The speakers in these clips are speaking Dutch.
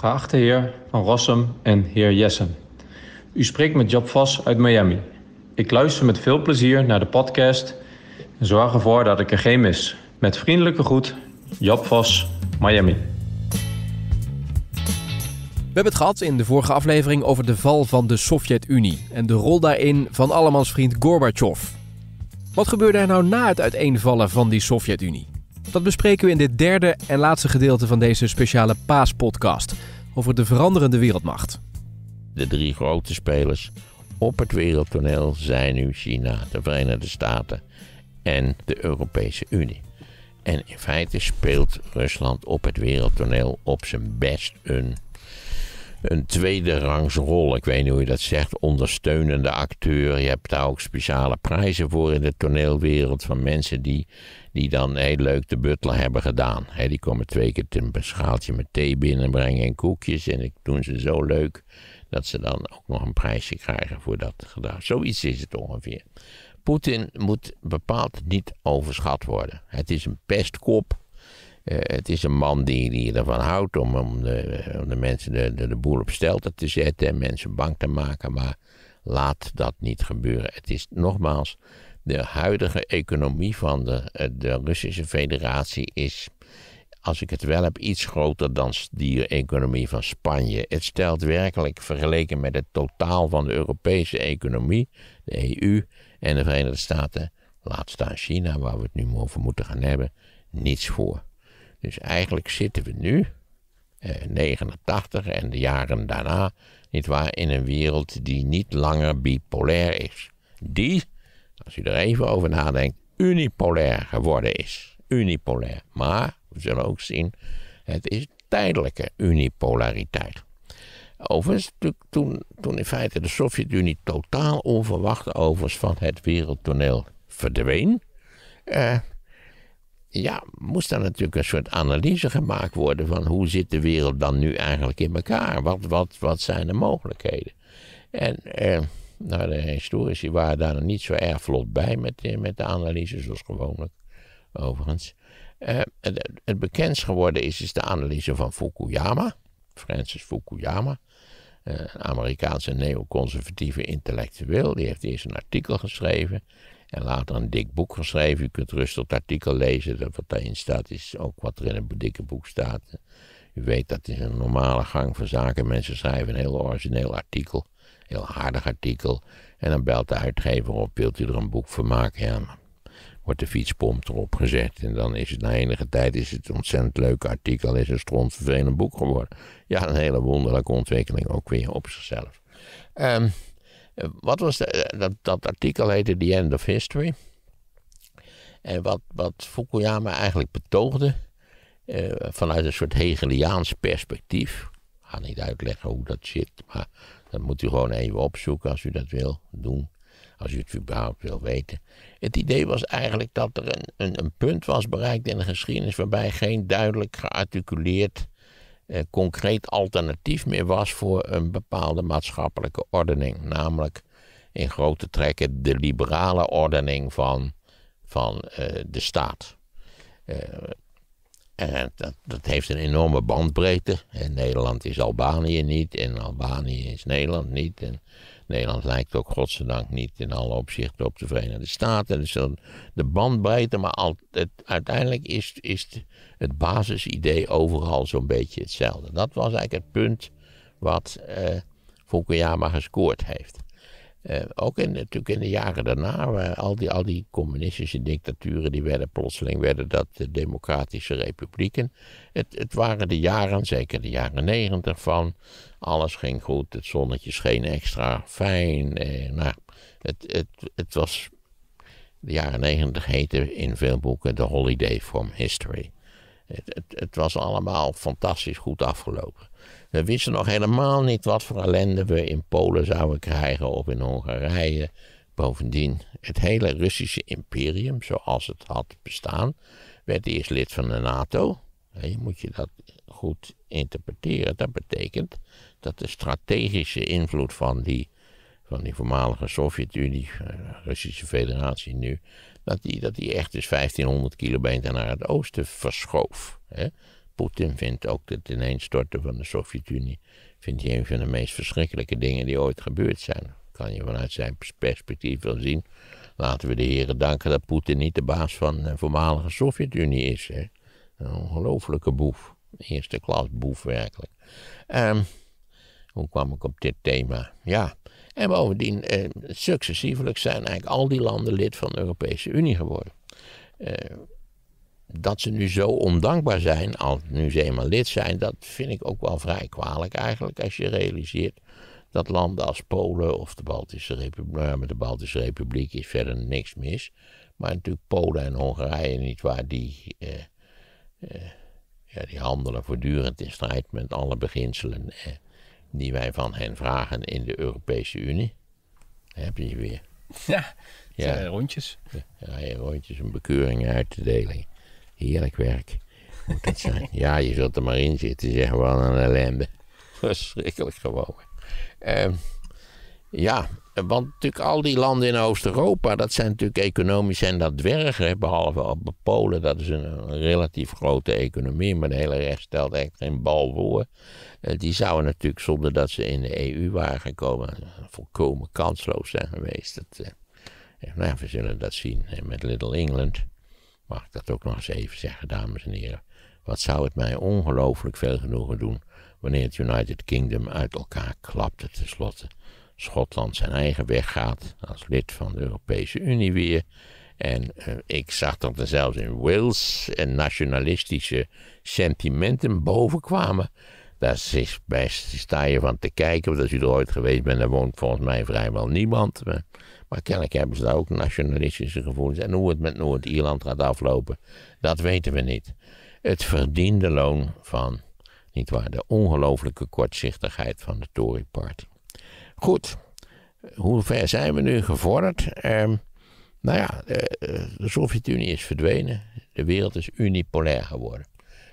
Geachte heer Van Rossum en heer Jessen. U spreekt met Job Vos uit Miami. Ik luister met veel plezier naar de podcast en zorg ervoor dat ik er geen mis. Met vriendelijke groet, Job Vos, Miami. We hebben het gehad in de vorige aflevering over de val van de Sovjet-Unie en de rol daarin van allemans vriend Gorbachev. Wat gebeurde er nou na het uiteenvallen van die Sovjet-Unie? Dat bespreken we in dit derde en laatste gedeelte van deze speciale Paaspodcast over de veranderende wereldmacht. De drie grote spelers op het wereldtoneel zijn nu China, de Verenigde Staten en de Europese Unie. En in feite speelt Rusland op het wereldtoneel op zijn best een, een tweede rangs rol. Ik weet niet hoe je dat zegt, ondersteunende acteur. Je hebt daar ook speciale prijzen voor in de toneelwereld van mensen die die dan heel leuk de butler hebben gedaan. die komen twee keer een schaaltje met thee binnenbrengen en koekjes. En ik doen ze zo leuk dat ze dan ook nog een prijsje krijgen voor dat gedaan. Zoiets is het ongeveer. Poetin moet bepaald niet overschat worden. Het is een pestkop. Eh, het is een man die, die ervan houdt om, om, de, om de mensen de, de, de boel op stelte te zetten en mensen bang te maken. Maar laat dat niet gebeuren. Het is nogmaals, de huidige economie van de, eh, de Russische Federatie is, als ik het wel heb, iets groter dan die economie van Spanje. Het stelt werkelijk, vergeleken met het totaal van de Europese economie, de EU en de Verenigde Staten, laat staan China, waar we het nu over moeten gaan hebben, niets voor. Dus eigenlijk zitten we nu, eh, 89 en de jaren daarna, niet waar, in een wereld die niet langer bipolair is. Die als u er even over nadenkt, unipolair geworden is. Unipolair. Maar we zullen ook zien, het is tijdelijke unipolariteit. Overigens, toen, in feite de Sovjet-Unie totaal onverwacht overigens van het wereldtoneel verdween, eh, ja, moest er natuurlijk een soort analyse gemaakt worden van hoe zit de wereld dan nu eigenlijk in elkaar? Wat, wat, wat zijn de mogelijkheden? En eh, nou, de historici waren daar nog niet zo erg vlot bij met, eh, met de analyse, zoals gewoonlijk overigens. Eh, het, het, bekendst geworden is, is de analyse van Fukuyama, Francis Fukuyama. Eh, een Amerikaanse neoconservatieve intellectueel. Die heeft eerst een artikel geschreven en later een dik boek geschreven. U kunt rustig het artikel lezen. wat daarin staat is ook wat er in een dikke boek staat. U weet, dat is een normale gang van zaken. Mensen schrijven een heel origineel artikel. Heel aardig artikel. En dan belt de uitgever op, wilt u er een boek van maken? Ja, wordt de fietspomp erop gezet. En dan is het na enige tijd is het een ontzettend leuk artikel, is een strontvervelend boek geworden. Ja, een hele wonderlijke ontwikkeling ook weer op zichzelf. Ehm, wat was eh, dat, dat artikel heette The End of History. En wat, wat Fukuyama eigenlijk betoogde, eh, vanuit een soort Hegeliaans perspectief. Ik ga niet uitleggen hoe dat zit, maar dat moet u gewoon even opzoeken als u dat wil doen. Als u het überhaupt wil weten. Het idee was eigenlijk dat er een, een, een punt was bereikt in de geschiedenis. waarbij geen duidelijk gearticuleerd eh, concreet alternatief meer was voor een bepaalde maatschappelijke ordening. Namelijk in grote trekken de liberale ordening van, van eh, de staat. Eh, eh, dat, dat, heeft een enorme bandbreedte. En Nederland is Albanië niet en Albanië is Nederland niet. En Nederland lijkt ook godzijdank niet in alle opzichten op de Verenigde Staten. Dus de bandbreedte, maar uiteindelijk is, is het basisidee overal zo'n beetje hetzelfde. Dat was eigenlijk het punt wat eh, Fukuyama gescoord heeft. Eh, ook in, natuurlijk in de jaren daarna, al die, al die communistische dictaturen, die werden plotseling werden dat de democratische republieken. Het, het waren de jaren, zeker de jaren negentig van, alles ging goed, het zonnetje scheen extra fijn. Eh, nou, het, het, het was, de jaren negentig heette in veel boeken de Holiday from History. het, het was allemaal fantastisch goed afgelopen. We wisten nog helemaal niet wat voor ellende we in Polen zouden krijgen of in Hongarije. Bovendien, het hele Russische imperium, zoals het had bestaan, werd eerst lid van de NATO. Je moet je dat goed interpreteren. Dat betekent dat de strategische invloed van die, van die voormalige Sovjet-Unie, eh, Russische Federatie nu, dat die, dat die echt eens dus 1500 kilometer naar het oosten verschoof. Poetin vindt ook het ineenstorten van de Sovjet-Unie vindt hij een van de meest verschrikkelijke dingen die ooit gebeurd zijn. Kan je vanuit zijn perspectief wel zien. Laten we de heren danken dat Poetin niet de baas van de voormalige Sovjet-Unie is. Hè? Een ongelofelijke boef. Eerste klas boef werkelijk. Um, hoe kwam ik op dit thema? Ja, en bovendien, eh, successievelijk zijn eigenlijk al die landen lid van de Europese Unie geworden. Ja. Eh, dat ze nu zo ondankbaar zijn, al nu ze eenmaal lid zijn, dat vind ik ook wel vrij kwalijk eigenlijk als je realiseert dat landen als Polen of de Baltische Republiek, eh, met de Baltische Republiek is verder niks mis, maar natuurlijk Polen en Hongarije niet waar die, eh, eh, ja, die handelen voortdurend in strijd met alle beginselen eh, die wij van hen vragen in de Europese Unie. heb je weer. Ja, ja. rondjes. Ja, rondjes om bekeuringen uit te delen. Heerlijk werk. zijn. ja, je zult er maar in zitten, zeg wel een ellende. Verschrikkelijk gewoon. Ehm, ja, want natuurlijk al die landen in Oost-Europa, dat zijn natuurlijk economisch en dat dwergen. Behalve Polen, dat is een, relatief grote economie, maar de hele rest stelt echt geen bal voor. Eh, die zouden natuurlijk, zonder dat ze in de EU waren gekomen, volkomen kansloos zijn geweest. Dat, eh, nou, we zullen dat zien met Little England. Mag ik dat ook nog eens even zeggen, dames en heren? Wat zou het mij ongelooflijk veel genoegen doen wanneer het United Kingdom uit elkaar klapte slotte, Schotland zijn eigen weg gaat als lid van de Europese Unie weer. En eh, ik zag dat er zelfs in Wales en nationalistische sentimenten bovenkwamen. Dat is best, sta je van te kijken, want als je er ooit geweest bent, daar woont volgens mij vrijwel niemand. Maar, kennelijk hebben ze daar ook nationalistische gevoelens. En hoe het met Noord-Ierland gaat aflopen, dat weten we niet. Het verdiende loon van, niet waar, de ongelooflijke kortzichtigheid van de Tory Party. Goed, hoe ver zijn we nu gevorderd? Ehm, nou ja, eh, eh, de Sovjet-Unie is verdwenen. De wereld is unipolair geworden.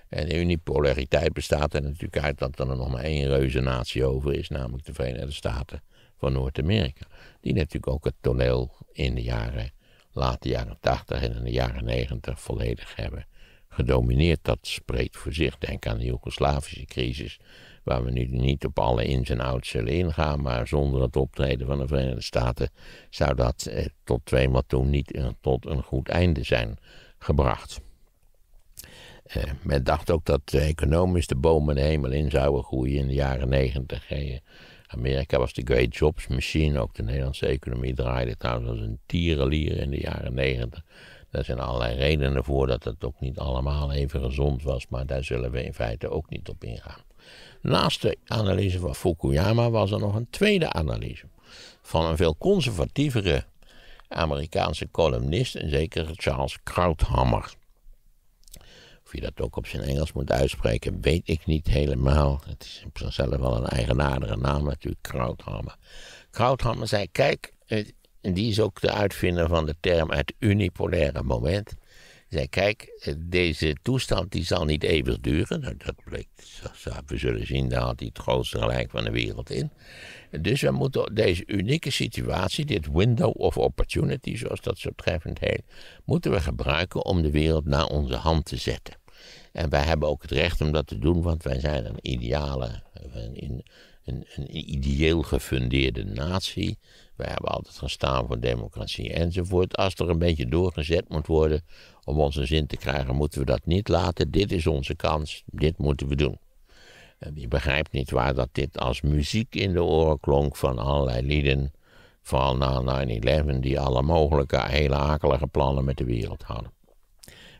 En de unipolariteit bestaat er natuurlijk uit dat er nog maar één reuze natie over is, namelijk de Verenigde Staten van Noord-Amerika. Die natuurlijk ook het toneel in de jaren, late jaren 80 en in de jaren 90 volledig hebben gedomineerd. Dat spreekt voor zich. Denk aan de Joegoslavische crisis, waar we nu niet op alle ins en outs zullen ingaan, maar zonder het optreden van de Verenigde Staten zou dat eh, tot tweemaal toen niet tot een goed einde zijn gebracht. Eh, men dacht ook dat de economisch de bomen de hemel in zouden groeien in de jaren negentig. Amerika was de great jobs machine. Ook de Nederlandse economie draaide trouwens als een tierenlier in de jaren negentig. Daar zijn allerlei redenen voor dat het ook niet allemaal even gezond was, maar daar zullen we in feite ook niet op ingaan. Naast de analyse van Fukuyama was er nog een tweede analyse van een veel conservatievere Amerikaanse columnist, en zeker Charles Krauthammer. Of je dat ook op zijn Engels moet uitspreken, weet ik niet helemaal. Het is op zichzelf wel een eigenaardige naam natuurlijk, Krauthammer. Krauthammer zei, kijk, eh, die is ook de uitvinder van de term het unipolaire moment zei: Kijk, eh, deze toestand die zal niet eeuwig duren. Nou, dat bleek, we zullen zien, daar had hij het grootste gelijk van de wereld in. Dus we moeten deze unieke situatie, dit window of opportunity, zoals dat zo treffend heet, moeten we gebruiken om de wereld naar onze hand te zetten. En wij hebben ook het recht om dat te doen, want wij zijn een ideale, een, een, een ideeel gefundeerde natie we hebben altijd gestaan voor democratie enzovoort. Als er een beetje doorgezet moet worden om onze zin te krijgen, moeten we dat niet laten. Dit is onze kans, dit moeten we doen. En je begrijpt niet waar dat dit als muziek in de oren klonk van allerlei lieden. Vooral na 9-11, die alle mogelijke hele akelige plannen met de wereld hadden.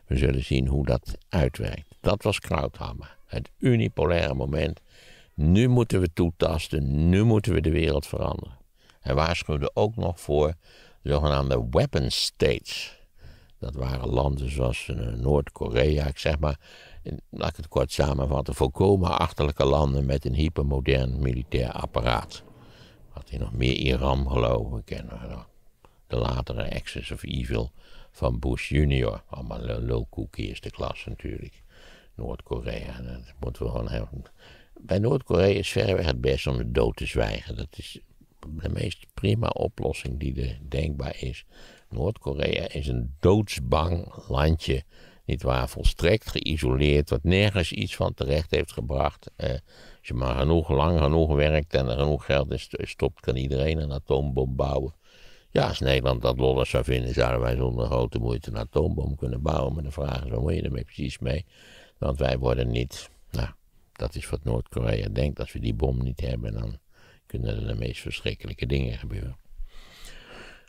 We zullen zien hoe dat uitwerkt. Dat was Krauthammer. Het unipolaire moment. Nu moeten we toetasten, nu moeten we de wereld veranderen. Hij waarschuwde ook nog voor de zogenaamde weapon states. Dat waren landen zoals eh, Noord-Korea, ik zeg maar, laat ik het kort samenvatten, volkomen achterlijke landen met een hypermodern militair apparaat. Had hij nog meer Iran geloof ik en eh, de latere Axis of Evil van Bush junior. Allemaal lulkoek eerste de klas natuurlijk. Noord-Korea, eh, dat moeten we gewoon hebben. Bij Noord-Korea is verreweg het best om de dood te zwijgen. Dat is de meest prima oplossing die er denkbaar is. Noord-Korea is een doodsbang landje. Niet waar, volstrekt geïsoleerd, wat nergens iets van terecht heeft gebracht. Eh, als je maar genoeg, lang genoeg werkt en er genoeg geld is, stopt, kan iedereen een atoombom bouwen. Ja, als Nederland dat lollig zou vinden, zouden wij zonder grote moeite een atoombom kunnen bouwen. Maar de vraag is, waar moet je ermee precies mee? Want wij worden niet, nou, dat is wat Noord-Korea denkt. Als we die bom niet hebben, dan kunnen er de meest verschrikkelijke dingen gebeuren.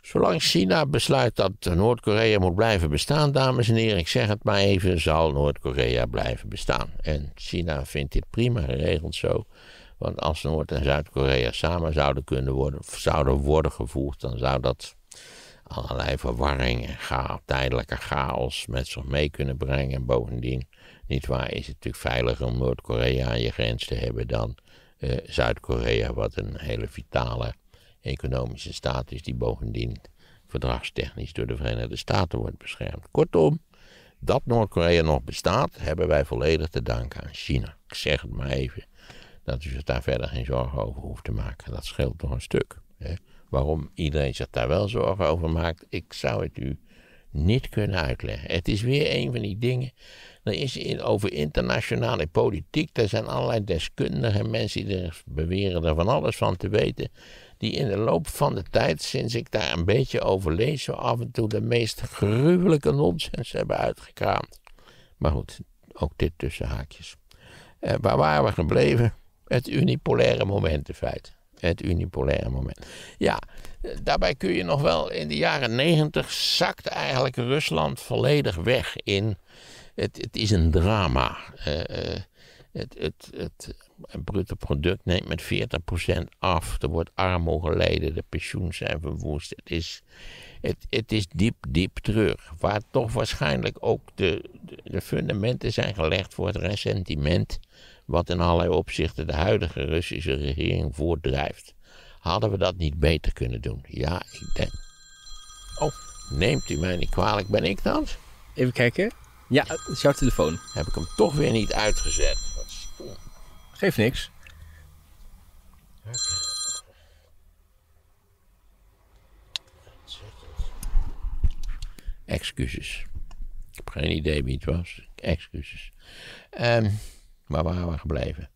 Zolang China besluit dat Noord-Korea moet blijven bestaan, dames en heren, ik zeg het maar even, zal Noord-Korea blijven bestaan. En China vindt dit prima geregeld zo. Want als Noord- en Zuid-Korea samen zouden kunnen worden, zouden worden gevoegd, dan zou dat allerlei verwarring en tijdelijke chaos met zich mee kunnen brengen. En bovendien, niet waar, is het natuurlijk veiliger om Noord-Korea aan je grens te hebben dan eh, Zuid-Korea, wat een hele vitale economische staat is, die bovendien verdragstechnisch door de Verenigde Staten wordt beschermd. Kortom, dat Noord-Korea nog bestaat, hebben wij volledig te danken aan China. Ik zeg het maar even, dat u zich daar verder geen zorgen over hoeft te maken. Dat scheelt nog een stuk. Hè? Waarom iedereen zich daar wel zorgen over maakt, ik zou het u niet kunnen uitleggen. Het is weer een van die dingen dan is in, over internationale politiek, er zijn allerlei deskundigen, mensen die er beweren er van alles van te weten, die in de loop van de tijd, sinds ik daar een beetje over lees, zo af en toe de meest gruwelijke nonsens hebben uitgekraamd. Maar goed, ook dit tussen haakjes. Eh, waar waren we gebleven? Het unipolaire moment, in feite. Het unipolaire moment. Ja, eh, daarbij kun je nog wel in de jaren negentig zakt eigenlijk Rusland volledig weg in het, het is een drama. het, eh, het, het, het bruto product neemt met 40% af. Er wordt armoede geleden, de pensioens zijn verwoest. Het is, het, is diep, diep terug. Waar toch waarschijnlijk ook de, de, de fundamenten zijn gelegd voor het ressentiment. wat in allerlei opzichten de huidige Russische regering voortdrijft. Hadden we dat niet beter kunnen doen? Ja, ik denk. Oh, neemt u mij niet kwalijk, ben ik dat? Even kijken. Ja, eh, het is telefoon. Heb ik hem toch weer niet uitgezet. Wat stom. Geeft niks. Excuses. Ik heb geen idee wie het was. Excuses. Um, waar waren we gebleven?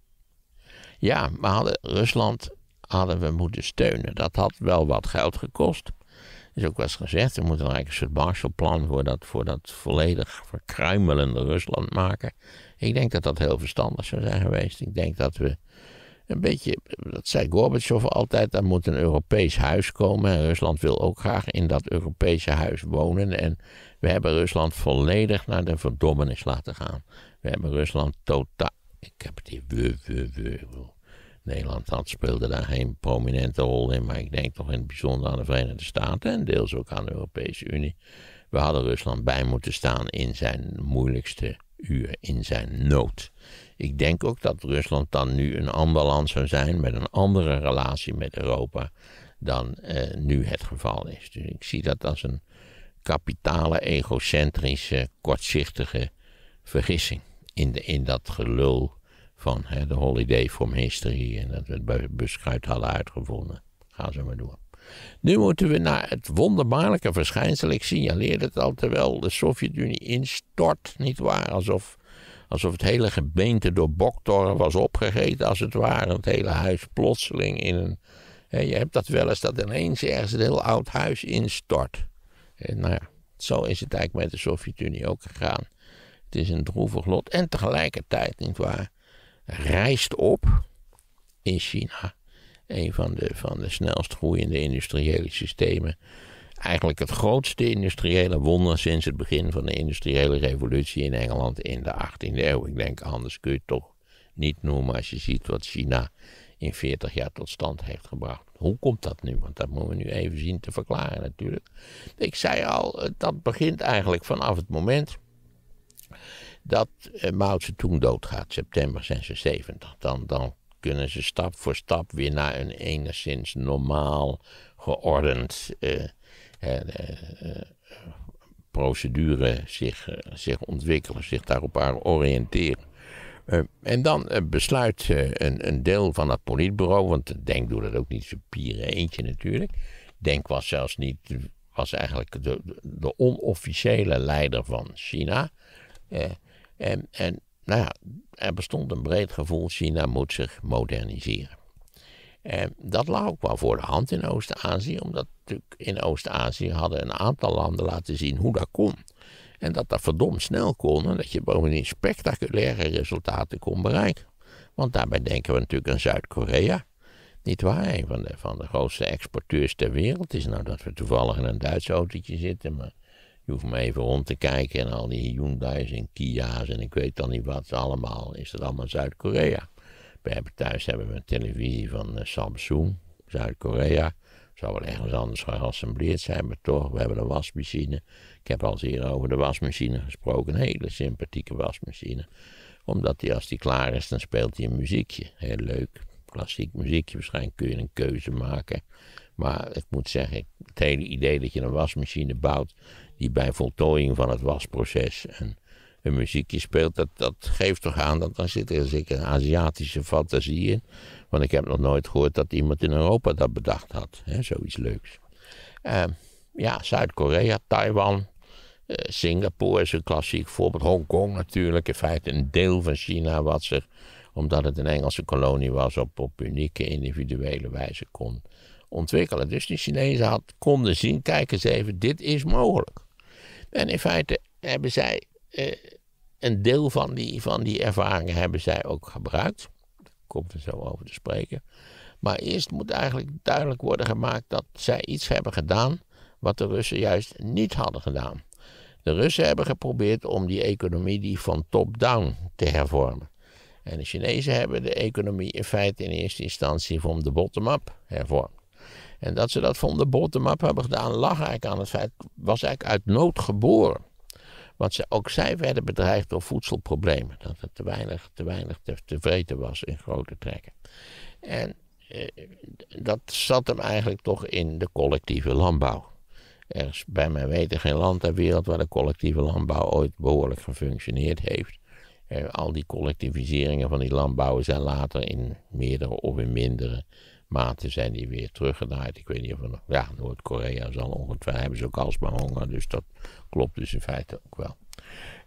Ja, we hadden Rusland hadden we moeten steunen. Dat had wel wat geld gekost is ook wel eens gezegd, er moet eigenlijk een soort Marshallplan voor dat, voor dat volledig verkruimelende Rusland maken. Ik denk dat dat heel verstandig zou zijn geweest. Ik denk dat we een beetje, dat zei Gorbachev altijd, er moet een Europees huis komen. En Rusland wil ook graag in dat Europese huis wonen. En we hebben Rusland volledig naar de verdommenis laten gaan. We hebben Rusland totaal. Ik heb het hier. We, we, we. Nederland had, speelde daar geen prominente rol in, maar ik denk toch in het bijzonder aan de Verenigde Staten en deels ook aan de Europese Unie. We hadden Rusland bij moeten staan in zijn moeilijkste uur, in zijn nood. Ik denk ook dat Rusland dan nu een ander land zou zijn met een andere relatie met Europa dan eh, nu het geval is. Dus ik zie dat als een kapitale, egocentrische, kortzichtige vergissing in, in dat gelul van hè, Holiday from History en dat we het beschuit hadden uitgevonden. gaan ze maar door. Nu moeten we naar het wonderbaarlijke verschijnsel. Ik signaleer het al terwijl de Sovjet-Unie instort, waar? Alsof, alsof het hele gebeente door boktoren was opgegeten, als het ware. Het hele huis plotseling in een. Hè, je hebt dat wel eens dat ineens ergens een heel oud huis instort. En nou ja, zo is het eigenlijk met de Sovjet-Unie ook gegaan. Het is een droevig lot en tegelijkertijd, niet waar rijst op in China. Een van de, van de snelst groeiende industriële systemen. Eigenlijk het grootste industriële wonder sinds het begin van de industriële revolutie in Engeland in de 18e eeuw. Ik denk anders kun je het toch niet noemen als je ziet wat China in 40 jaar tot stand heeft gebracht. Hoe komt dat nu? Want dat moeten we nu even zien te verklaren natuurlijk. Ik zei al, eh, dat begint eigenlijk vanaf het moment dat eh, Mao toen doodgaat, september 76. Dan, dan kunnen ze stap voor stap weer naar een enigszins normaal geordend eh, eh, procedure zich, zich ontwikkelen, zich daarop oriënteren. en dan besluit een, een, deel van het politbureau, want Denk doet dat ook niet zo pieren eentje natuurlijk. Denk was zelfs niet, was eigenlijk de, de onofficiële leider van China. En, en nou ja, er bestond een breed gevoel, China moet zich moderniseren. En dat lag ook wel voor de hand in Oost-Azië, omdat natuurlijk in Oost-Azië hadden een aantal landen laten zien hoe dat kon. En dat dat verdomd snel kon en dat je bovendien spectaculaire resultaten kon bereiken. Want daarbij denken we natuurlijk aan Zuid-Korea. Niet waar, een van de, van de grootste exporteurs ter wereld. Het is nou dat we toevallig in een Duits autootje zitten, maar je hoeft maar even rond te kijken en al die Hyundai's en Kia's en ik weet dan niet wat allemaal. Is dat allemaal Zuid-Korea? We hebben thuis hebben we een televisie van eh, Samsung, Zuid-Korea. Zou wel ergens anders geassembleerd zijn, maar toch, we hebben een wasmachine. Ik heb al eens eerder over de wasmachine gesproken. Een hele sympathieke wasmachine. Omdat die als die klaar is, dan speelt hij een muziekje. Heel leuk. Klassiek muziekje. Waarschijnlijk kun je een keuze maken. Maar ik moet zeggen, het hele idee dat je een wasmachine bouwt die bij voltooiing van het wasproces en een muziekje speelt, dat, dat geeft toch aan dat dan zit er zeker een Aziatische fantasie in. Want ik heb nog nooit gehoord dat iemand in Europa dat bedacht had. Hè, zoiets leuks. Ehm, ja, Zuid-Korea, Taiwan, eh, Singapore is een klassiek voorbeeld. Hongkong natuurlijk, in feite een deel van China wat zich, omdat het een Engelse kolonie was, op, unieke individuele wijze kon ontwikkelen. Dus die Chinezen had, konden zien, kijk eens even, dit is mogelijk. En in feite hebben zij eh, een deel van die, van die ervaringen hebben zij ook gebruikt. Daar komt er zo over te spreken. Maar eerst moet eigenlijk duidelijk worden gemaakt dat zij iets hebben gedaan wat de Russen juist niet hadden gedaan. De Russen hebben geprobeerd om die economie die van top-down te hervormen. En de Chinezen hebben de economie in feite in eerste instantie van de bottom-up hervormd. En dat ze dat van de bottom-up hebben gedaan, lag eigenlijk aan het feit, was eigenlijk uit nood geboren. Want ze, ook zij werden bedreigd door voedselproblemen. Dat het te weinig, te weinig te, te vreten was in grote trekken. En eh, dat zat hem eigenlijk toch in de collectieve landbouw. Er is bij mijn weten geen land ter wereld waar de collectieve landbouw ooit behoorlijk gefunctioneerd heeft. Eh, al die collectiviseringen van die landbouwen zijn later in meerdere of in mindere Maten zijn die weer teruggedraaid. Ik weet niet of er nog. Ja, Noord-Korea zal ongetwijfeld. hebben ze ook honger. Dus dat klopt dus in feite ook wel.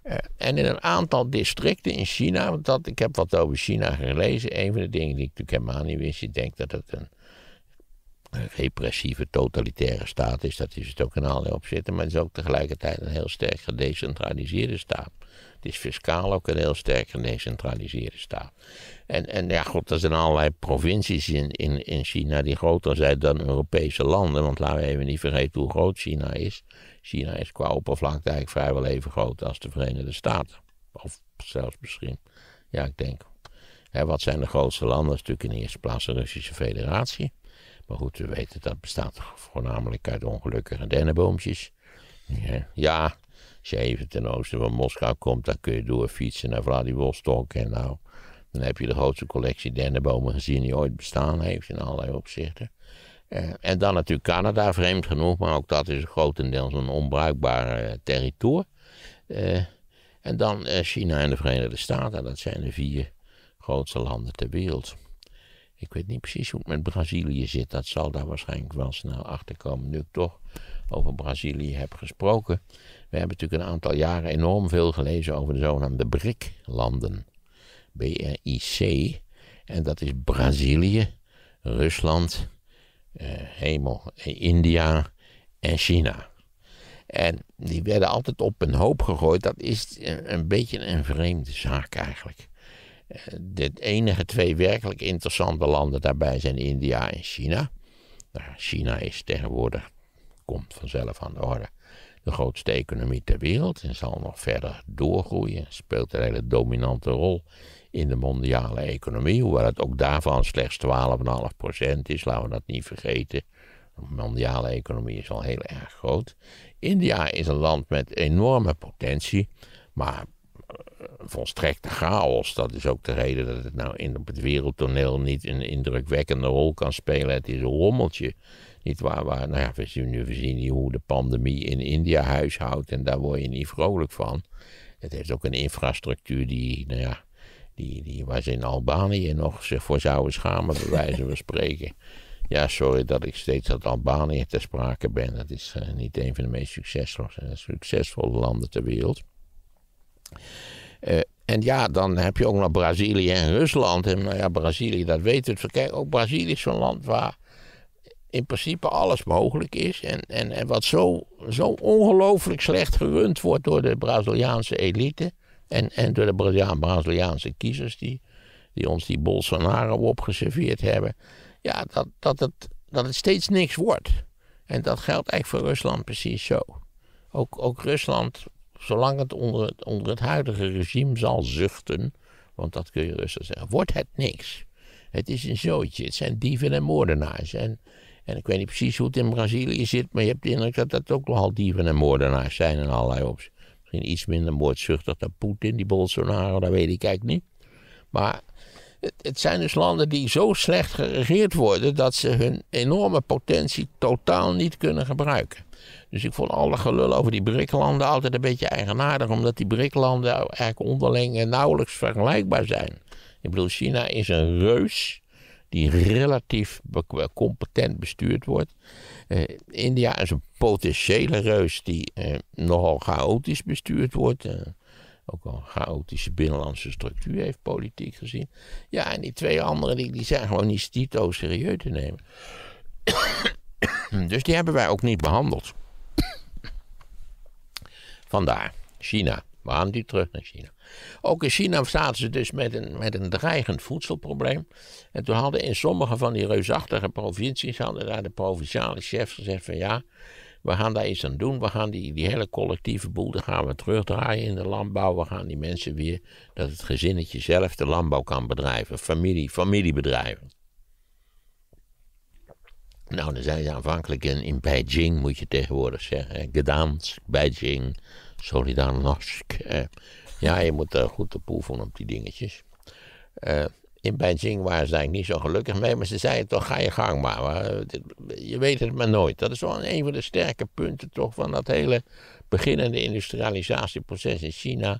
Eh, en in een aantal districten in China. Want dat, ik heb wat over China gelezen. Een van de dingen die ik natuurlijk helemaal niet wist. je denk dat het een repressieve, totalitaire staat is. Dat is het ook in allerlei opzichten. Maar het is ook tegelijkertijd een heel sterk gedecentraliseerde staat. Het is fiscaal ook een heel sterk gedecentraliseerde staat. En, en ja, goed, er zijn allerlei provincies in, in, in China die groter zijn dan Europese landen. Want laten we even niet vergeten hoe groot China is. China is qua oppervlakte eigenlijk vrijwel even groot als de Verenigde Staten. Of zelfs misschien, ja, ik denk. wat zijn de grootste landen? Dat is natuurlijk in de eerste plaats de Russische Federatie. Maar goed, we weten dat bestaat voornamelijk uit ongelukkige dennenboompjes. Ja, ja als je even ten oosten van Moskou komt, dan kun je doorfietsen naar Vladivostok en nou dan heb je de grootste collectie dennenbomen gezien die ooit bestaan heeft in allerlei opzichten. Eh, en dan natuurlijk Canada, vreemd genoeg, maar ook dat is grotendeels een onbruikbaar uh, eh, territorium. Eh, en dan China en de Verenigde Staten, dat zijn de vier grootste landen ter wereld. Ik weet niet precies hoe het met Brazilië zit, dat zal daar waarschijnlijk wel snel achter komen. Nu ik toch over Brazilië heb gesproken. We hebben natuurlijk een aantal jaren enorm veel gelezen over de zogenaamde BRIC-landen. BRIC. En dat is Brazilië, Rusland, eh, India en China. En die werden altijd op een hoop gegooid. Dat is een, eh, een beetje een vreemde zaak eigenlijk. Eh, de enige twee werkelijk interessante landen daarbij zijn India en China. Nou, China is tegenwoordig, komt vanzelf aan de orde, de grootste economie ter wereld en zal nog verder doorgroeien. Speelt een hele dominante rol in de mondiale economie. Hoewel het ook daarvan slechts 12,5% is, laten we dat niet vergeten. De mondiale economie is al heel erg groot. India is een land met enorme potentie, maar eh, volstrekte chaos. Dat is ook de reden dat het nou in, op het wereldtoneel niet een indrukwekkende rol kan spelen. Het is een rommeltje. Niet waar, nou ja, we zien nu zien hoe de pandemie in India huishoudt en daar word je niet vrolijk van. Het heeft ook een infrastructuur die, nou ja, die, die waar in Albanië nog zich voor zouden schamen, bij wijze van spreken. Ja, sorry dat ik steeds dat Albanië ter sprake ben. Dat is eh, niet een van de meest succesvolle, eh, succesvolle landen ter wereld. Eh, en ja, dan heb je ook nog Brazilië en Rusland. En nou ja, Brazilië, dat weet het. Kijk, ook Brazilië is zo'n land waar in principe alles mogelijk is. En, en, en wat zo, zo ongelooflijk slecht gerund wordt door de Braziliaanse elite. En, en door de Braziliaanse kiezers die, die ons die Bolsonaro opgeserveerd hebben. Ja, dat, dat, het, dat het steeds niks wordt. En dat geldt eigenlijk voor Rusland precies zo. Ook, ook Rusland, zolang het onder, het onder het huidige regime zal zuchten, want dat kun je rustig zeggen, wordt het niks. Het is een zootje, het zijn dieven en moordenaars. En, en ik weet niet precies hoe het in Brazilië zit, maar je hebt de indruk dat dat ook nogal dieven en moordenaars zijn en allerlei opzichten. Misschien iets minder moordzuchtig dan Poetin, die Bolsonaro, dat weet ik eigenlijk niet. Maar het, het, zijn dus landen die zo slecht geregeerd worden dat ze hun enorme potentie totaal niet kunnen gebruiken. Dus ik vond alle gelul over die BRIC-landen altijd een beetje eigenaardig, omdat die BRIC-landen eigenlijk onderling nauwelijks vergelijkbaar zijn. Ik bedoel, China is een reus die relatief competent bestuurd wordt. Eh, India is een potentiële reus die eh, nogal chaotisch bestuurd wordt. Eh, ook een chaotische binnenlandse structuur heeft politiek gezien. Ja, en die twee anderen die, die zijn gewoon niet stito serieus te nemen. dus die hebben wij ook niet behandeld. Vandaar, China. We gaan die terug naar China. Ook in China zaten ze dus met een, met een dreigend voedselprobleem. En toen hadden in sommige van die reusachtige provincies, hadden daar de provinciale chefs gezegd van ja, we gaan daar iets aan doen. We gaan die, die hele collectieve boel, gaan we terugdraaien in de landbouw. We gaan die mensen weer, dat het gezinnetje zelf de landbouw kan bedrijven. Familie, familiebedrijven. Nou, dan zijn ze aanvankelijk in, in Beijing, moet je tegenwoordig zeggen. Gdansk, Beijing, Solidarność. Ja, je moet er eh, goed op oefenen op die dingetjes. Eh, in Beijing waren ze eigenlijk niet zo gelukkig mee, maar ze zeiden toch, ga je gang maar. Eh, je weet het maar nooit. Dat is wel een van de sterke punten toch van dat hele beginnende industrialisatieproces in China.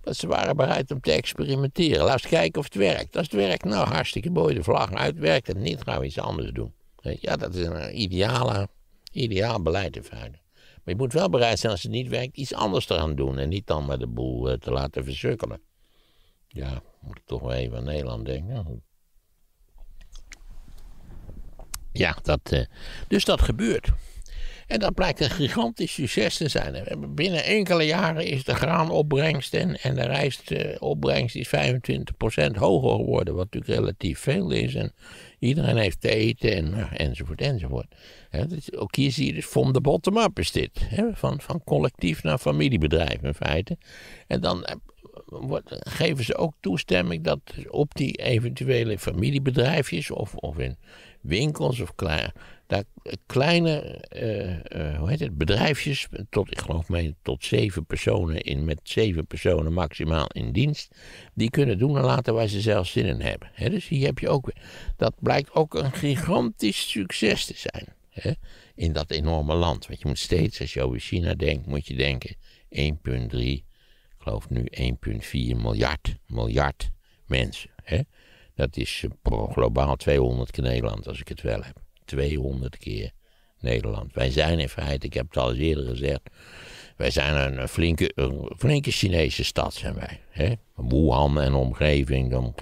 Dat ze waren bereid om te experimenteren. Laat eens kijken of het werkt. Als het werkt, nou hartstikke mooi, de vlag uit. niet, gaan we iets anders doen. Ja, dat is een ideale, ideaal beleid in feite. Maar je moet wel bereid zijn als het niet werkt iets anders te gaan doen. En niet dan maar de boel eh, te laten verzukkelen. Ja, moet ik toch wel even aan Nederland denken. Ja, dat, eh, dus dat gebeurt. En dat blijkt een gigantisch succes te zijn. Binnen enkele jaren is de graanopbrengst en, en de rijstopbrengst is 25% hoger geworden. Wat natuurlijk relatief veel is. En iedereen heeft te eten en, eh, enzovoort enzovoort. dus ook hier zie je dus from the bottom up is dit. van, van collectief naar familiebedrijf in feite. En dan eh, wordt, geven ze ook toestemming dat op die eventuele familiebedrijfjes of, of in winkels of klein, daar, eh, kleine eh, eh, hoe heet het, bedrijfjes, tot, ik geloof mij, tot zeven personen in, met zeven personen maximaal in dienst, die kunnen doen en laten waar ze zelf zin in hebben. dus hier heb je ook, dat blijkt ook een gigantisch succes te zijn in dat enorme land. Want je moet steeds, als je over China denkt, moet je denken 1,3, ik geloof nu 1,4 miljard, miljard mensen. He. Dat is eh, globaal 200 keer Nederland als ik het wel heb. 200 keer Nederland. Wij zijn in feite, ik heb het al eens eerder gezegd, wij zijn een flinke, een flinke Chinese stad zijn wij. Hè? Wuhan en omgeving, dan,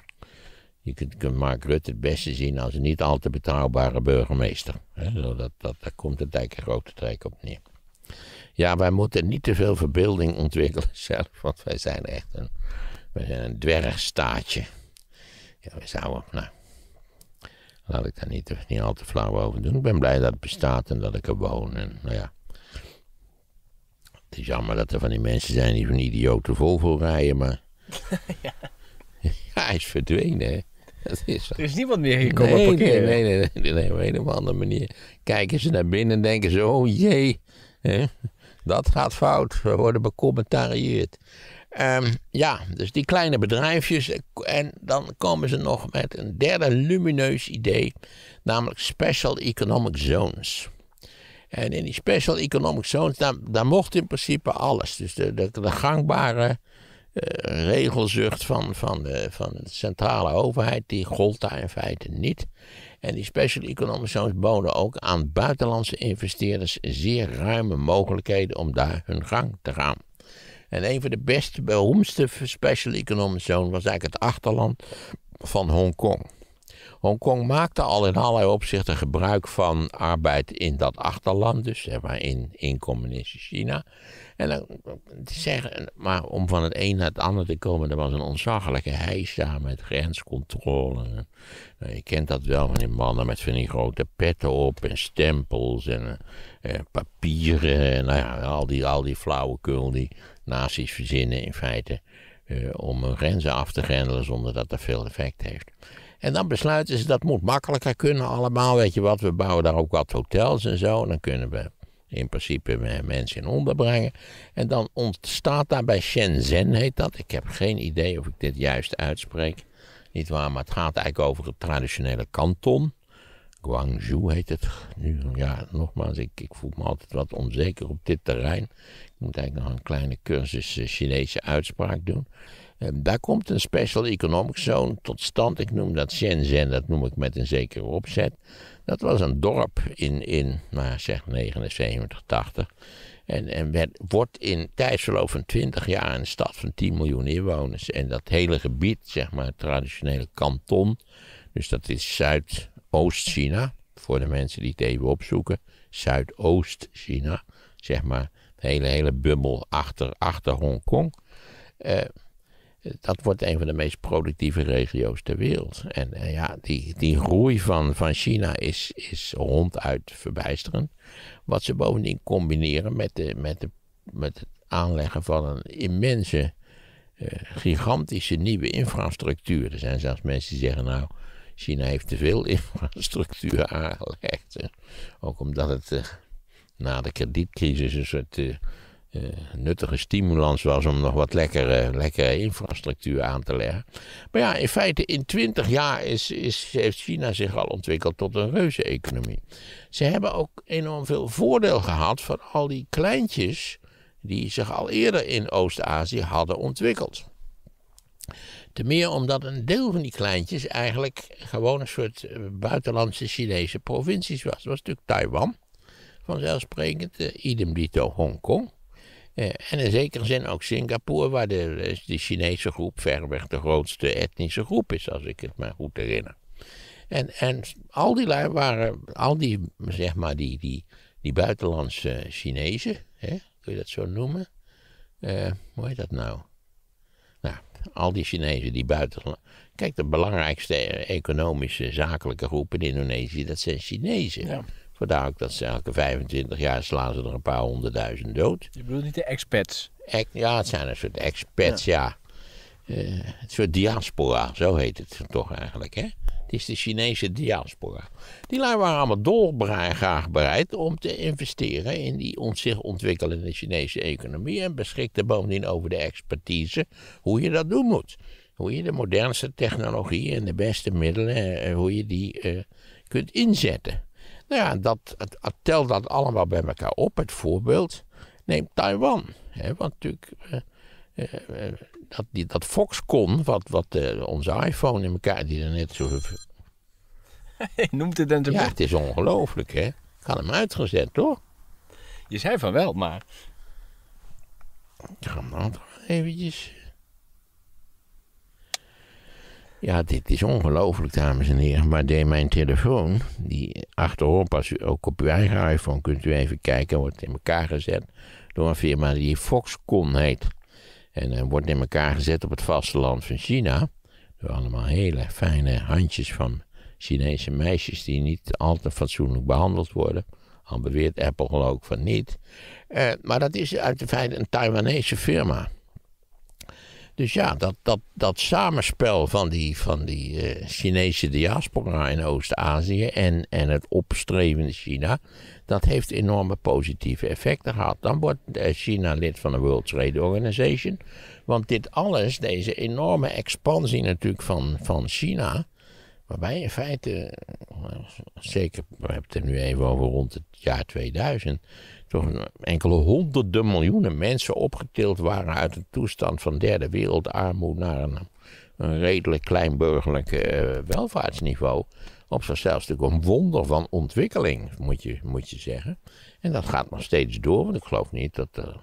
je kunt, Mark Rutte het beste zien als een niet al te betrouwbare burgemeester. Hè? Dat, dat, daar komt het eigenlijk een grote trek op neer. Ja, wij moeten niet te veel verbeelding ontwikkelen zelf, want wij zijn echt een, wij zijn een dwergstaatje. Ja, we zouden, nou, laat ik daar niet, niet al te flauw over doen. Ik ben blij dat het bestaat en dat ik er woon. En, nou ja. Het is jammer dat er van die mensen zijn die van idioten vol rijden, maar... ja. hij is verdwenen, hè. is... Er is niemand meer gekomen nee, parkeren. Nee, nee, nee, nee, nee, op een of andere manier. Kijken ze naar binnen en denken ze, oh jee, hè? dat gaat fout. We worden becommentarieerd. Ehm, ja, dus die kleine bedrijfjes. Eh, en dan komen ze nog met een derde lumineus idee, namelijk Special Economic Zones. En in die Special Economic Zones, daar, mocht in principe alles. Dus de, de, gangbare eh, regelzucht van, van, de, van de centrale overheid, die gold daar in feite niet. En die Special Economic Zones boden ook aan buitenlandse investeerders zeer ruime mogelijkheden om daar hun gang te gaan. En een van de best beroemdste special economic zones was eigenlijk het achterland van Hongkong. Hongkong maakte al in allerlei opzichten gebruik van arbeid in dat achterland, dus zeg maar in, in communistisch China. En dan, zeggen, maar om van het een naar het ander te komen, er was een ontzaglijke heis met grenscontrole. Nou, je kent dat wel van die mannen met van die grote petten op en stempels en eh, papieren en nou ja, al die, al die flauwekul die naties verzinnen in feite eh, om om grenzen af te grendelen zonder dat dat veel effect heeft. En dan besluiten ze dat moet makkelijker kunnen allemaal. Weet je wat, we bouwen daar ook wat hotels en zo. dan kunnen we in principe mensen in onderbrengen. En dan ontstaat daar bij Shenzhen, heet dat. Ik heb geen idee of ik dit juist uitspreek. Niet waar, maar het gaat eigenlijk over het traditionele kanton. Guangzhou heet het nu. Ja, nogmaals, ik, ik voel me altijd wat onzeker op dit terrein moet eigenlijk nog een kleine cursus eh, Chinese uitspraak doen. daar komt een Special Economic Zone tot stand. Ik noem dat Shenzhen, dat noem ik met een zekere opzet. Dat was een dorp in, in nou zeg 79, 80. En, en werd, wordt in tijdsverloop van 20 jaar een stad van 10 miljoen inwoners. En dat hele gebied, zeg maar, het traditionele kanton. Dus dat is Zuidoost-China. Voor de mensen die het even opzoeken. Zuidoost-China, zeg maar hele, hele bubbel achter, achter Hongkong. Uh, dat wordt een van de meest productieve regio's ter wereld. En eh, ja, die, die groei van, van China is, is ronduit verbijsterend. Wat ze bovendien combineren met, de, met, de, met het aanleggen van een immense, eh, gigantische nieuwe infrastructuur. Er zijn zelfs mensen die zeggen, nou, China heeft te veel infrastructuur aangelegd. Ook omdat het na de kredietcrisis een soort eh, eh, nuttige stimulans was om nog wat lekkere, infrastructuur aan te leggen. Maar ja, in feite in twintig jaar is, is, heeft China zich al ontwikkeld tot een reuze-economie. Ze hebben ook enorm veel voordeel gehad van al die kleintjes die zich al eerder in Oost-Azië hadden ontwikkeld. Ten meer omdat een deel van die kleintjes eigenlijk gewoon een soort eh, buitenlandse Chinese provincies was. Dat was natuurlijk Taiwan vanzelfsprekend, eh, idem dito Hongkong. Eh, en in zekere zin ook Singapore, waar de, eh, de Chinese groep verreweg de grootste etnische groep is, als ik het maar goed herinner. En, en al die lui waren, al die, zeg maar, die, die, die buitenlandse Chinezen, hè, kun je dat zo noemen? hoe heet dat nou? Nou, al die Chinezen die buitenland. Kijk, de belangrijkste economische, zakelijke groep in Indonesië, dat zijn Chinezen. Ja. Vandaar ook dat ze elke 25 jaar slaan ze er een paar honderdduizend dood. Je bedoelt niet de expats? ja, het zijn een soort expats, ja. Eh, een soort diaspora, zo heet het toch eigenlijk, hè? Het is de Chinese diaspora. Die lui waren allemaal dolgraag bereid om te investeren in die zich ontwikkelende Chinese economie. En beschikten bovendien over de expertise hoe je dat doen moet. Hoe je de modernste technologie en de beste middelen, eh, eh, hoe je die kunt inzetten. Nou ja, dat, het, tel dat allemaal bij elkaar op. Het voorbeeld neemt Taiwan. Hè, want natuurlijk. Eh, eh, eh, dat, die, dat Foxconn, wat, wat onze iPhone in elkaar, die dan net zo... noemt het dan te Ja, het is ongelooflijk, hè. Ik had hem uitgezet, toch? Je zei van wel, maar... Ik ga hem nog eventjes... Ja, dit is ongelooflijk, dames en heren. Maar de, mijn telefoon, die achterop, als u ook op uw eigen iPhone kunt u even kijken, wordt in elkaar gezet door een firma die Foxconn heet. En eh, wordt in elkaar gezet op het vasteland van China. Door allemaal hele fijne handjes van Chinese meisjes die niet al te fatsoenlijk behandeld worden. Al beweert Apple ook van niet. Eh, maar dat is uit de feite een Taiwanese firma. Dus ja, dat, dat, dat samenspel van die, van die eh, Chinese diaspora in Oost-Azië en, en het opstrevende China, dat heeft enorme positieve effecten gehad. Dan wordt eh, China lid van de World Trade Organization. Want dit alles, deze enorme expansie natuurlijk van, van China, waarbij in feite, eh, zeker, we hebben het er nu even over rond het jaar 2000, toch enkele honderden miljoenen mensen opgetild waren uit een toestand van derde wereldarmoede naar een, redelijk klein burgerlijk eh, welvaartsniveau. Op zichzelf natuurlijk een wonder van ontwikkeling, moet je, moet je zeggen. En dat gaat nog steeds door, want ik geloof niet dat,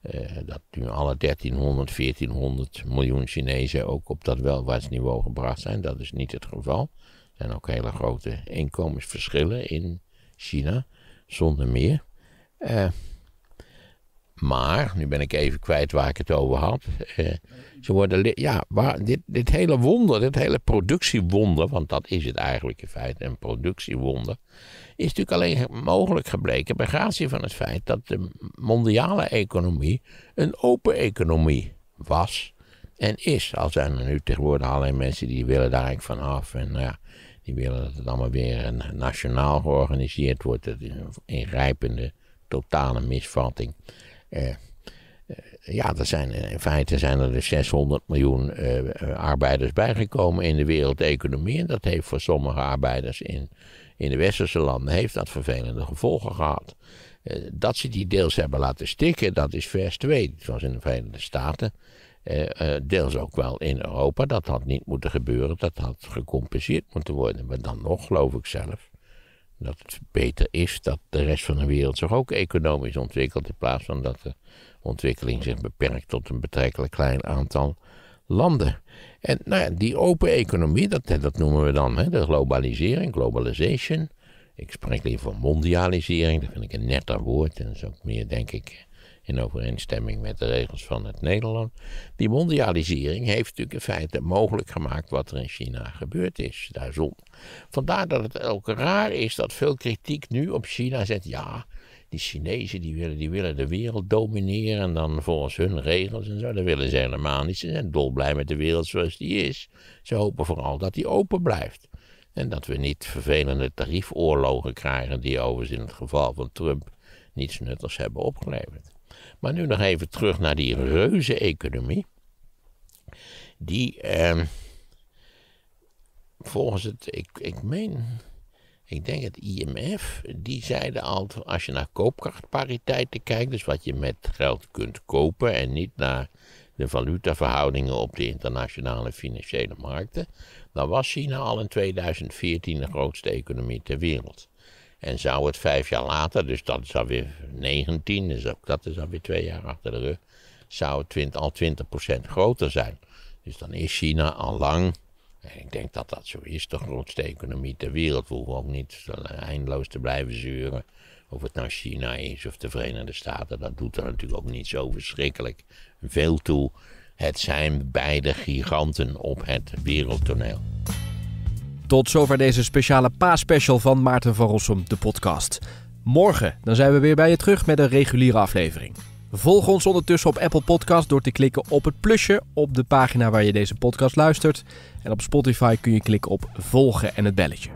eh, dat nu alle 1300, 1400 miljoen Chinezen ook op dat welvaartsniveau gebracht zijn. Dat is niet het geval. Er zijn ook hele grote inkomensverschillen in China, zonder meer. Eh, maar, nu ben ik even kwijt waar ik het over had. Eh, ze worden, ja, waar, dit, dit hele wonder, dit hele productiewonder, want dat is het eigenlijk in feite, een productiewonder, is natuurlijk alleen mogelijk gebleken bij gratie van het feit dat de mondiale economie een open economie was en is. Al zijn er nu tegenwoordig alleen mensen die willen daar eigenlijk van af en nou ja, die willen dat het allemaal weer nationaal georganiseerd wordt, dat is een ingrijpende totale misvatting. Eh, eh, ja, er zijn, eh, in feite zijn er 600 dus miljoen arbeiders bijgekomen in de wereldeconomie. En dat heeft voor sommige arbeiders in, in de westerse landen heeft dat vervelende gevolgen gehad. dat ze die deels hebben laten stikken, dat is vers 2. Dat was in de Verenigde Staten. deels ook wel in Europa. Dat had niet moeten gebeuren. Dat had gecompenseerd moeten worden. Maar dan nog, geloof ik zelf, dat het beter is dat de rest van de wereld zich ook economisch ontwikkelt. In plaats van dat de ontwikkeling zich beperkt tot een betrekkelijk klein aantal landen. En nou ja, die open economie, dat, dat noemen we dan hè, de globalisering, globalization. Ik spreek liever van mondialisering, dat vind ik een netter woord. En dat is ook meer, denk ik, in overeenstemming met de regels van het Nederland. Die mondialisering heeft natuurlijk in feite mogelijk gemaakt wat er in China gebeurd is. Daar zon. Vandaar dat het ook raar is dat veel kritiek nu op China zegt, ja, die Chinezen die willen, die willen de wereld domineren en dan volgens hun regels en zo. Dat willen ze helemaal niet. Ze zijn dolblij met de wereld zoals die is. Ze hopen vooral dat die open blijft. En dat we niet vervelende tariefoorlogen krijgen die overigens in het geval van Trump niets nuttigs hebben opgeleverd. Maar nu nog even terug naar die reuze-economie. Die ehm, volgens het, ik, ik meen, ik denk het IMF, die zeiden al, als je naar koopkrachtpariteiten kijkt, dus wat je met geld kunt kopen en niet naar de valutaverhoudingen op de internationale financiële markten, dan was China al in 2014 de grootste economie ter wereld. En zou het vijf jaar later, dus dat is alweer 19, dus ook dat is alweer twee jaar achter de rug, zou het 20, al 20% groter zijn. Dus dan is China al lang, en ik denk dat dat zo is, de grootste economie ter wereld. We hoeven ook niet eindeloos te blijven zuren. Of het nou China is of de Verenigde Staten, dat doet er natuurlijk ook niet zo verschrikkelijk veel toe. Het zijn beide giganten op het wereldtoneel. Tot zover deze speciale paaspecial van Maarten van Rossum, de podcast. Morgen dan zijn we weer bij je terug met een reguliere aflevering. Volg ons ondertussen op Apple Podcast door te klikken op het plusje op de pagina waar je deze podcast luistert. En op Spotify kun je klikken op volgen en het belletje.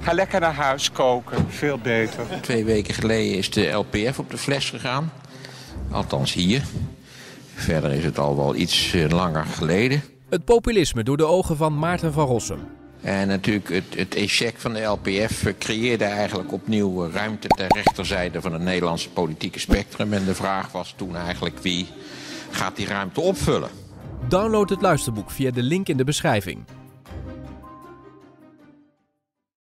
Ga lekker naar huis koken, veel beter. Twee weken geleden is de LPF op de fles gegaan. Althans hier. Verder is het al wel iets eh, langer geleden. Het populisme door de ogen van Maarten van Rossum. En natuurlijk het, het échec van de LPF creëerde eigenlijk opnieuw ruimte ter rechterzijde van het Nederlandse politieke spectrum. En de vraag was toen eigenlijk wie gaat die ruimte opvullen. Download het luisterboek via de link in de beschrijving.